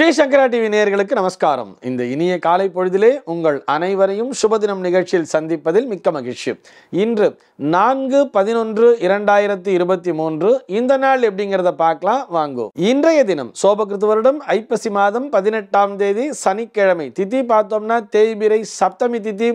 ஸ்ரீ சங்கரா TV நேர்களுக்கு நமஸ்காரம் இந்த இனிய காலை பொழுதிலே உங்கள் அனைவரையும் சுபதினம் நிகழ்ச்சியில் சந்திப்பதில் மிக்க மகிழ்ச்சி இன்று நான்கு பதினொன்று இரண்டாயிரத்தி இருபத்தி மூன்று இந்த நாள் எப்படிங்கிறத பார்க்கலாம் வாங்கும் இன்றைய தினம் சோபகிருத்து வருடம் ஐப்பசி மாதம் பதினெட்டாம் தேதி சனிக்கிழமை திதி பார்த்தோம்னா தேய்பிரை சப்தமி திதி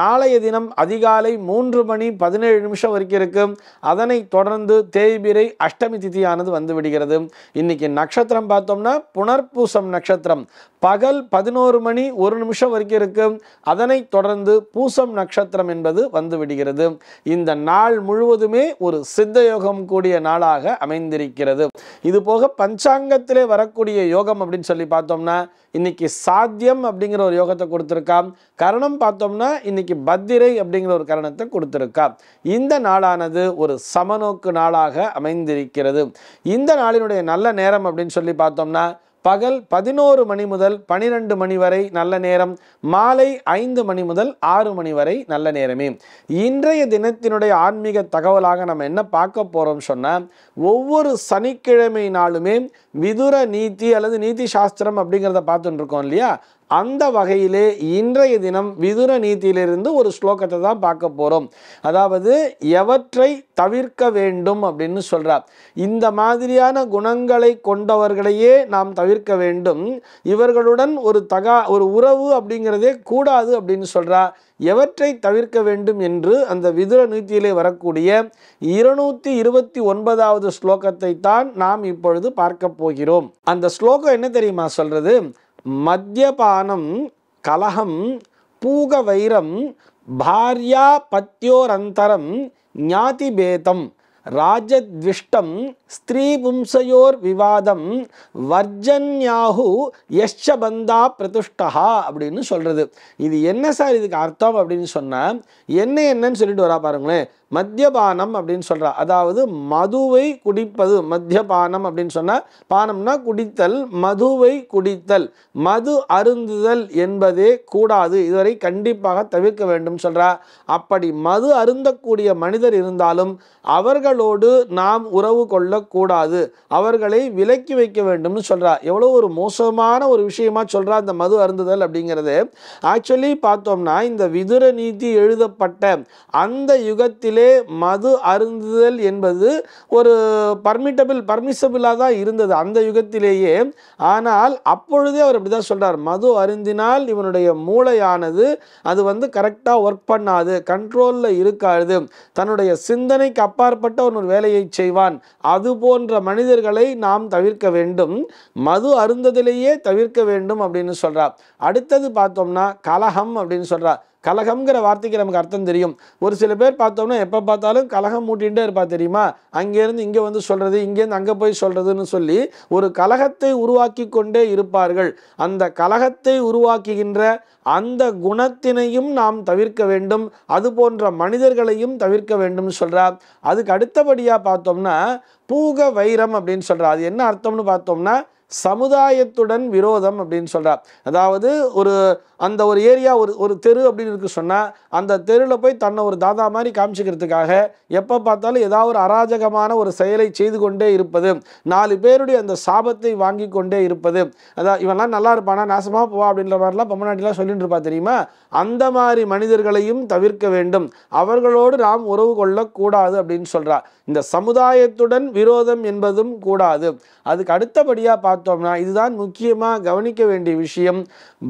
நாளைய தினம் அதிகாலை மூன்று மணி பதினேழு நிமிஷம் வரைக்கும் இருக்கும் அதனை தொடர்ந்து தேய்பிரை அஷ்டமி திதியானது வந்து விடுகிறது இன்னைக்கு நட்சத்திரம் பார்த்தோம்னா புனர்பூசம் பூசம் நட்சத்திரம் பகல் பதினோரு மணி ஒரு நிமிஷம் வரைக்கும் இருக்கும் அதனை தொடர்ந்து பூசம் நட்சத்திரம் என்பது வந்து விடுகிறது இந்த நாள் முழுவதுமே ஒரு சித்த யோகம் கூடிய நாளாக அமைந்திருக்கிறது இது போக பஞ்சாங்கத்திலே வரக்கூடிய யோகம் அப்படின்னு சொல்லி பார்த்தோம்னா இன்னைக்கு சாத்தியம் அப்படிங்கிற ஒரு யோகத்தை கொடுத்துருக்கான் கரணம் பார்த்தோம்னா இன்னைக்கு பத்திரை அப்படிங்கிற ஒரு கரணத்தை கொடுத்துருக்கா இந்த நாளானது ஒரு சமநோக்கு நாளாக அமைந்திருக்கிறது இந்த நாளினுடைய நல்ல நேரம் அப்படின்னு சொல்லி பார்த்தோம்னா பகல் பதினோரு மணி முதல் பனிரெண்டு மணி வரை நல்ல நேரம் மாலை ஐந்து மணி முதல் ஆறு மணி வரை நல்ல நேரமே இன்றைய தினத்தினுடைய ஆன்மீக தகவலாக நம்ம என்ன பார்க்க போகிறோம் சொன்னால் ஒவ்வொரு சனிக்கிழமை நாளுமே விதுர நீதி அல்லது நீதி சாஸ்திரம் அப்படிங்கிறத பார்த்துட்டு இருக்கோம் இல்லையா அந்த வகையிலே இன்றைய தினம் விதுர நீதியிலிருந்து ஒரு ஸ்லோகத்தை தான் பார்க்க போகிறோம் அதாவது எவற்றை தவிர்க்க வேண்டும் அப்படின்னு சொல்கிறார் இந்த மாதிரியான குணங்களை கொண்டவர்களையே நாம் தவிர்க்க வேண்டும் இவர்களுடன் ஒரு தகா ஒரு உறவு அப்படிங்கிறதே கூடாது அப்படின்னு சொல்கிறார் எவற்றை தவிர்க்க வேண்டும் என்று அந்த விதுர நீத்தியிலே வரக்கூடிய இருநூற்றி இருபத்தி ஒன்பதாவது ஸ்லோகத்தை தான் நாம் இப்பொழுது பார்க்க போகிறோம் அந்த ஸ்லோகம் என்ன தெரியுமா சொல்கிறது மத்தியபானம் கலகம் பூக வைரம் பாரியா பத்தியோரந்தரம் ஞாதிபேதம் ராஜத்விஷ்டம் ஸ்திரீபும்சையோர் விவாதம் வர்ஜன்யாகு யஷ பந்தா பிரதுஷ்டா அப்படின்னு சொல்கிறது இது என்ன சார் இதுக்கு அர்த்தம் அப்படின்னு சொன்னால் என்ன என்னன்னு சொல்லிட்டு வரா பாருங்களேன் மத்தியபானம் அப்படின்னு சொல்கிறா அதாவது மதுவை குடிப்பது மத்தியபானம் அப்படின்னு சொன்னால் பானம்னா குடித்தல் மதுவை குடித்தல் மது அருந்துதல் என்பதே கூடாது இதுவரை கண்டிப்பாக தவிர்க்க வேண்டும் சொல்கிறா அப்படி மது அருந்தக்கூடிய மனிதர் இருந்தாலும் அவர்களோடு நாம் உறவு கொள்ளக்கூடாது அவர்களை விலக்கி வைக்க வேண்டும்னு சொல்கிறா எவ்வளோ ஒரு மோசமான ஒரு விஷயமா சொல்கிறா அந்த மது அருந்துதல் அப்படிங்கிறது ஆக்சுவலி பார்த்தோம்னா இந்த விதுர நீதி எழுதப்பட்ட அந்த யுகத்திலே காலத்திலே மது அருந்துதல் என்பது ஒரு பர்மிட்டபிள் பர்மிசபிளாக தான் இருந்தது அந்த யுகத்திலேயே ஆனால் அப்பொழுதே அவர் இப்படி தான் சொல்கிறார் மது அருந்தினால் இவனுடைய மூளையானது அது வந்து கரெக்டாக ஒர்க் பண்ணாது கண்ட்ரோலில் இருக்காது தன்னுடைய சிந்தனைக்கு அப்பாற்பட்ட ஒரு வேலையை செய்வான் அது போன்ற மனிதர்களை நாம் தவிர்க்க வேண்டும் மது அருந்ததிலேயே தவிர்க்க வேண்டும் அப்படின்னு சொல்கிறார் அடுத்தது பார்த்தோம்னா கலகம் அப்படின்னு சொல்கிறார் கலகம்ங்கிற வார்த்தைக்கு நமக்கு அர்த்தம் தெரியும் ஒரு சில பேர் பார்த்தோம்னா எப்போ பார்த்தாலும் கலகம் மூட்டிகிட்டே இருப்பா தெரியுமா அங்கேருந்து இங்கே வந்து சொல்கிறது இங்கேருந்து அங்கே போய் சொல்கிறதுன்னு சொல்லி ஒரு கலகத்தை உருவாக்கி கொண்டே இருப்பார்கள் அந்த கலகத்தை உருவாக்குகின்ற அந்த குணத்தினையும் நாம் தவிர்க்க வேண்டும் அது போன்ற மனிதர்களையும் தவிர்க்க வேண்டும் சொல்கிறார் அதுக்கு அடுத்தபடியாக பார்த்தோம்னா பூக வைரம் அப்படின்னு சொல்கிறார் அது என்ன அர்த்தம்னு பார்த்தோம்னா சமுதாயத்துடன் விரோதம் அப்படின்னு சொல்கிறார் அதாவது ஒரு அந்த ஒரு ஏரியா ஒரு ஒரு தெரு அப்படின்னு இருக்கு சொன்னால் அந்த தெருவில் போய் தன்னை ஒரு தாதா மாதிரி காமிச்சிக்கிறதுக்காக எப்போ பார்த்தாலும் ஏதாவது ஒரு அராஜகமான ஒரு செயலை செய்து கொண்டே இருப்பது நாலு பேருடைய அந்த சாபத்தை வாங்கி கொண்டே இருப்பது அதான் இவெல்லாம் நல்லா இருப்பானா நாசமாக போவா அப்படின்ற மாதிரிலாம் பொம்மநாட்டிலாம் சொல்லிட்டு இருப்பா தெரியுமா அந்த மாதிரி மனிதர்களையும் தவிர்க்க வேண்டும் அவர்களோடு நாம் உறவு கொள்ளக்கூடாது அப்படின்னு சொல்கிறார் இந்த சமுதாயத்துடன் விரோதம் என்பதும் கூடாது அதுக்கு அடுத்தபடியாக பார்த்து பார்த்தோம்னா இதுதான் முக்கியமாக கவனிக்க வேண்டிய விஷயம்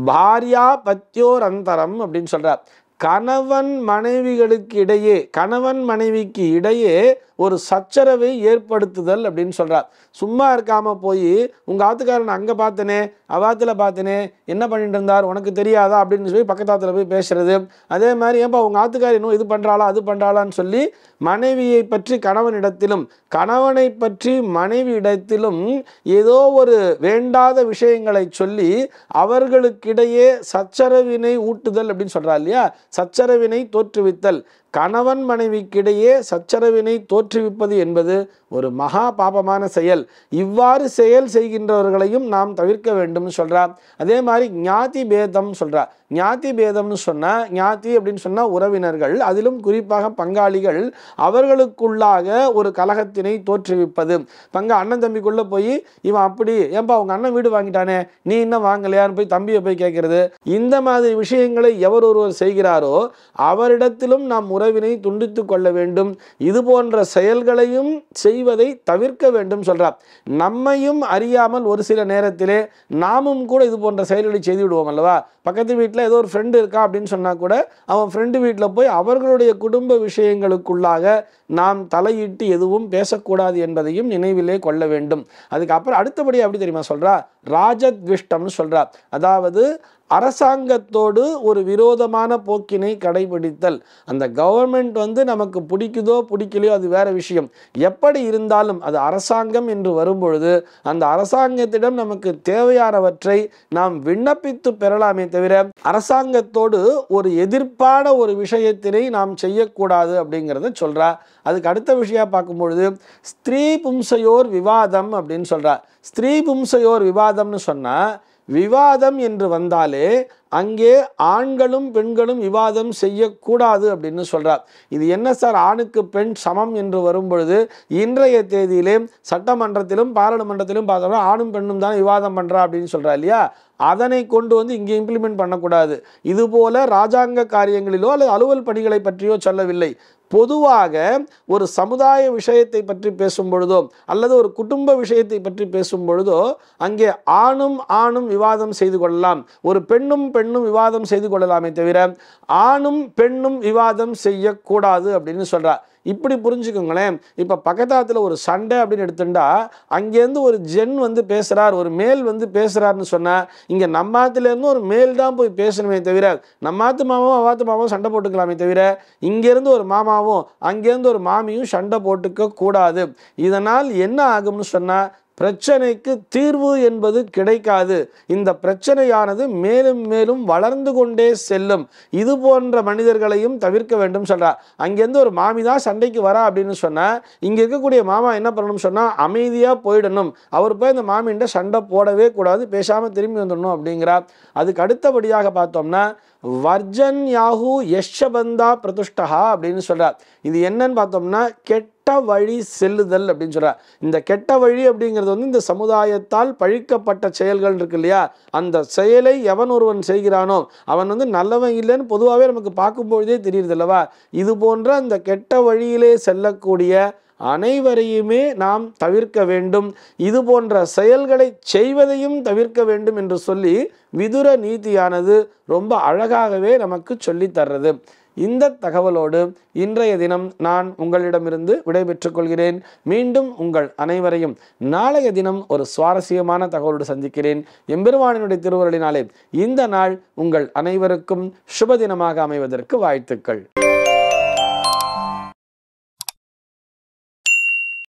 பாரியா பத்தியோர் அந்தரம் அப்படின்னு சொல்கிறார் கணவன் மனைவிகளுக்கு இடையே கணவன் மனைவிக்கு இடையே ஒரு சச்சரவை ஏற்படுத்துதல் அப்படின்னு சொல்கிறார் சும்மா இருக்காமல் போய் உங்கள் ஆத்துக்காரன் அங்கே பார்த்தனே அவாத்தில் பார்த்தனே என்ன பண்ணிட்டு இருந்தார் உனக்கு தெரியாதா அப்படின்னு சொல்லி பக்கத்தாத்தில் போய் பேசுகிறது அதே மாதிரி ஏன்பா உங்கள் ஆத்துக்கார் இன்னும் இது பண்ணுறாளா அது பண்ணுறாளான்னு சொல்லி மனைவியை பற்றி கணவனிடத்திலும் கணவனை பற்றி மனைவி இடத்திலும் ஏதோ ஒரு வேண்டாத விஷயங்களை சொல்லி அவர்களுக்கிடையே சச்சரவினை ஊட்டுதல் அப்படின்னு சொல்கிறா இல்லையா சச்சரவினை தோற்றுவித்தல் கணவன் மனைவிக்கிடையே சச்சரவினை தோற்றுவிப்பது என்பது ஒரு மகா பாபமான செயல் இவ்வாறு செயல் செய்கின்றவர்களையும் நாம் தவிர்க்க வேண்டும் சொல்கிறார் அதே மாதிரி ஞாதி பேதம் சொல்கிறார் ஞாதி பேதம்னு சொன்னால் ஞாதி அப்படின்னு சொன்னால் உறவினர்கள் அதிலும் குறிப்பாக பங்காளிகள் அவர்களுக்குள்ளாக ஒரு கலகத்தினை தோற்றுவிப்பது பங்க அண்ணன் தம்பிக்குள்ளே போய் இவன் அப்படி ஏன்பா அவங்க அண்ணன் வீடு வாங்கிட்டானே நீ இன்னும் வாங்கலையான்னு போய் தம்பியை போய் கேட்கறது இந்த மாதிரி விஷயங்களை எவர் ஒருவர் செய்கிறாரோ அவரிடத்திலும் நாம் உறவினை துண்டித்து கொள்ள வேண்டும் இது போன்ற செயல்களையும் செய்வதை தவிர்க்க வேண்டும் சொல்றார் நம்மையும் அறியாமல் ஒரு சில நேரத்திலே நாமும் கூட இது போன்ற செயல்களை செய்து விடுவோம் அல்லவா பக்கத்து வீட்டில் ஏதோ ஒரு ஃப்ரெண்டு இருக்கா அப்படின்னு சொன்னால் கூட அவன் ஃப்ரெண்டு வீட்டில் போய் அவர்களுடைய குடும்ப விஷயங்களுக்குள்ளாக நாம் தலையிட்டு எதுவும் பேசக்கூடாது என்பதையும் நினைவிலே கொள்ள வேண்டும் அதுக்கப்புறம் அடுத்தபடியாக அப்படி தெரியுமா சொல்கிறா ராஜத்விஷ்டம்னு சொல்கிறார் அதாவது அரசாங்கத்தோடு ஒரு விரோதமான போக்கினை கடைபிடித்தல் அந்த கவர்மெண்ட் வந்து நமக்கு பிடிக்குதோ பிடிக்கலையோ அது வேற விஷயம் எப்படி இருந்தாலும் அது அரசாங்கம் என்று வரும்பொழுது அந்த அரசாங்கத்திடம் நமக்கு தேவையானவற்றை நாம் விண்ணப்பித்து பெறலாமே தவிர அரசாங்கத்தோடு ஒரு எதிர்ப்பான ஒரு விஷயத்தினை நாம் செய்யக்கூடாது அப்படிங்கிறத சொல்கிறா அதுக்கு அடுத்த விஷயம் பார்க்கும்பொழுது ஸ்திரீ பும்சையோர் விவாதம் அப்படின்னு சொல்கிறார் ஸ்திரீ பும்சையோர் விவாதம்னு சொன்னால் விவாதம் என்று வந்தாலே அங்கே ஆண்களும் பெண்களும் விவாதம் செய்யக்கூடாது அப்படின்னு சொல்கிறார் இது என்ன சார் ஆணுக்கு பெண் சமம் என்று வரும்பொழுது இன்றைய தேதியிலே சட்டமன்றத்திலும் பாராளுமன்றத்திலும் பார்த்தோம்னா ஆணும் பெண்ணும் தான் விவாதம் பண்ணுறா அப்படின்னு சொல்கிறா இல்லையா அதனை கொண்டு வந்து இங்கே இம்ப்ளிமெண்ட் பண்ணக்கூடாது இதுபோல ராஜாங்க காரியங்களிலோ அல்லது அலுவல் பணிகளை பற்றியோ சொல்லவில்லை பொதுவாக ஒரு சமுதாய விஷயத்தை பற்றி பேசும் பொழுதோ அல்லது ஒரு குடும்ப விஷயத்தை பற்றி பேசும் பொழுதோ அங்கே ஆணும் ஆணும் விவாதம் செய்து கொள்ளலாம் ஒரு பெண்ணும் பெண்ணும் விவாதம் செய்து கொள்ளலாமே தவிர ஆணும் பெண்ணும் விவாதம் செய்யக்கூடாது அப்படின்னு சொல்கிறார் இப்படி புரிஞ்சுக்கோங்களேன் இப்போ பக்கத்தாத்தில் ஒரு சண்டை அப்படின்னு எடுத்துட்டா அங்கேருந்து ஒரு ஜென் வந்து பேசுகிறார் ஒரு மேல் வந்து பேசுகிறாருன்னு சொன்னால் இங்கே இருந்து ஒரு மேல் தான் போய் பேசணுமே தவிர நம்ம ஆத்து மாமாவும் அவாத்து மாமாவும் சண்டை போட்டுக்கலாமே தவிர இங்கேருந்து ஒரு மாமாவும் அங்கேருந்து ஒரு மாமியும் சண்டை போட்டுக்க கூடாது இதனால் என்ன ஆகும்னு சொன்னால் பிரச்சனைக்கு தீர்வு என்பது கிடைக்காது இந்த பிரச்சனையானது மேலும் மேலும் வளர்ந்து கொண்டே செல்லும் இது போன்ற மனிதர்களையும் தவிர்க்க வேண்டும் சொல்கிறார் அங்கேருந்து ஒரு மாமி தான் சண்டைக்கு வரா அப்படின்னு சொன்னால் இங்கே இருக்கக்கூடிய மாமா என்ன பண்ணணும்னு சொன்னால் அமைதியாக போயிடணும் அவர் போய் இந்த மாமின்ட்ட சண்டை போடவே கூடாது பேசாமல் திரும்பி வந்துடணும் அப்படிங்கிறார் அதுக்கு அடுத்தபடியாக பார்த்தோம்னா வர்ஜன் யாகு யஷபந்தா பிரதுஷ்டா அப்படின்னு சொல்கிறார் இது என்னன்னு பார்த்தோம்னா கெட் கெட்ட வழி செல்லுதல் அப்படின்னு சொல்கிறார் இந்த கெட்ட வழி அப்படிங்கிறது வந்து இந்த சமுதாயத்தால் பழிக்கப்பட்ட செயல்கள் இருக்கு இல்லையா அந்த செயலை எவன் ஒருவன் செய்கிறானோ அவன் வந்து நல்லவன் இல்லைன்னு பொதுவாகவே நமக்கு பார்க்கும்பொழுதே தெரியுது அல்லவா இது போன்ற அந்த கெட்ட வழியிலே செல்லக்கூடிய அனைவரையுமே நாம் தவிர்க்க வேண்டும் இது போன்ற செயல்களை செய்வதையும் தவிர்க்க வேண்டும் என்று சொல்லி விதுர நீதியானது ரொம்ப அழகாகவே நமக்கு சொல்லித்தர்றது இந்த தகவலோடு இன்றைய தினம் நான் உங்களிடமிருந்து விடைபெற்றுக் கொள்கிறேன் மீண்டும் உங்கள் அனைவரையும் நாளைய தினம் ஒரு சுவாரஸ்யமான தகவலோடு சந்திக்கிறேன் எம்பெருமானினுடைய திருவுருளினாலே இந்த நாள் உங்கள் அனைவருக்கும் சுப தினமாக அமைவதற்கு வாழ்த்துக்கள்